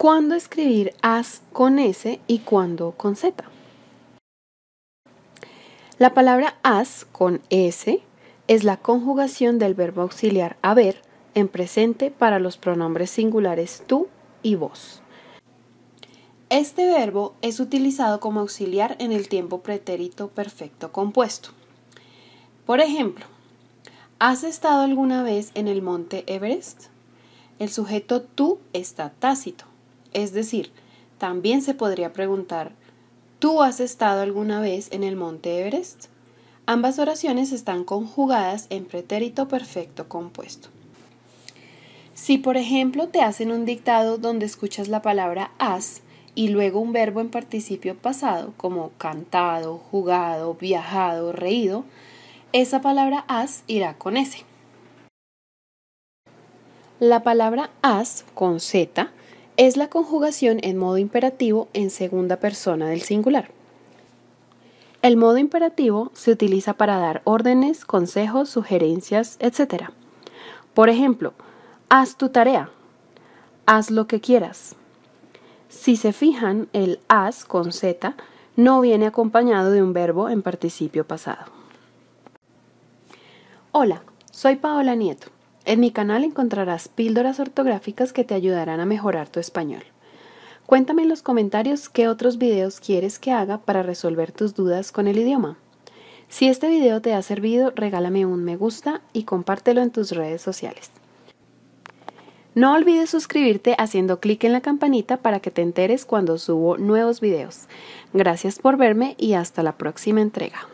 ¿Cuándo escribir as con S y cuándo con Z? La palabra has con S es la conjugación del verbo auxiliar haber en presente para los pronombres singulares tú y vos. Este verbo es utilizado como auxiliar en el tiempo pretérito perfecto compuesto. Por ejemplo, ¿has estado alguna vez en el monte Everest? El sujeto tú está tácito. Es decir, también se podría preguntar, ¿tú has estado alguna vez en el monte Everest? Ambas oraciones están conjugadas en pretérito perfecto compuesto. Si por ejemplo te hacen un dictado donde escuchas la palabra has y luego un verbo en participio pasado como cantado, jugado, viajado, reído, esa palabra has irá con ese. La palabra has con z es la conjugación en modo imperativo en segunda persona del singular. El modo imperativo se utiliza para dar órdenes, consejos, sugerencias, etc. Por ejemplo, haz tu tarea, haz lo que quieras. Si se fijan, el haz con z no viene acompañado de un verbo en participio pasado. Hola, soy Paola Nieto. En mi canal encontrarás píldoras ortográficas que te ayudarán a mejorar tu español. Cuéntame en los comentarios qué otros videos quieres que haga para resolver tus dudas con el idioma. Si este video te ha servido, regálame un me gusta y compártelo en tus redes sociales. No olvides suscribirte haciendo clic en la campanita para que te enteres cuando subo nuevos videos. Gracias por verme y hasta la próxima entrega.